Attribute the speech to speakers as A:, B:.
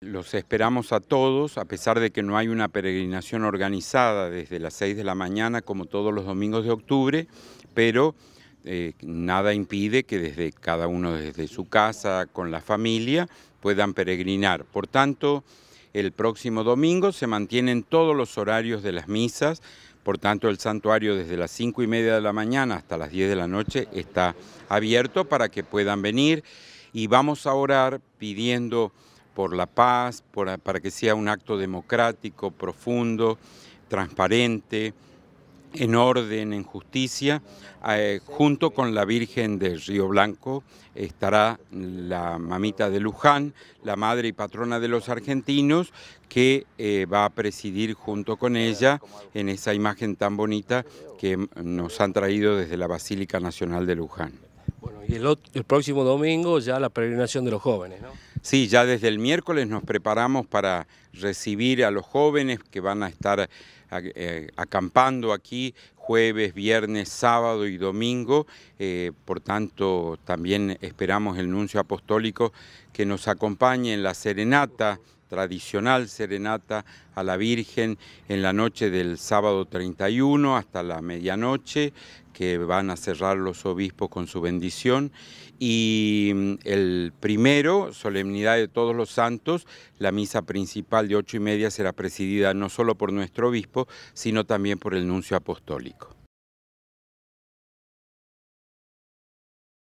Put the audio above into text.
A: Los esperamos a todos, a pesar de que no hay una peregrinación organizada desde las 6 de la mañana como todos los domingos de octubre, pero eh, nada impide que desde cada uno desde su casa, con la familia, puedan peregrinar. Por tanto, el próximo domingo se mantienen todos los horarios de las misas, por tanto el santuario desde las 5 y media de la mañana hasta las 10 de la noche está abierto para que puedan venir y vamos a orar pidiendo por la paz, para que sea un acto democrático, profundo, transparente, en orden, en justicia. Eh, junto con la Virgen del Río Blanco estará la mamita de Luján, la madre y patrona de los argentinos, que eh, va a presidir junto con ella en esa imagen tan bonita que nos han traído desde la Basílica Nacional de Luján.
B: Bueno, y el, el próximo domingo ya la peregrinación de los jóvenes, ¿no?
A: Sí, ya desde el miércoles nos preparamos para recibir a los jóvenes que van a estar eh, acampando aquí jueves, viernes, sábado y domingo. Eh, por tanto, también esperamos el nuncio apostólico que nos acompañe en la serenata tradicional serenata a la Virgen en la noche del sábado 31 hasta la medianoche, que van a cerrar los obispos con su bendición. Y mm, el primero, Solemnidad de Todos los Santos, la misa principal de ocho y media será presidida no solo por nuestro obispo, sino también por el nuncio apostólico.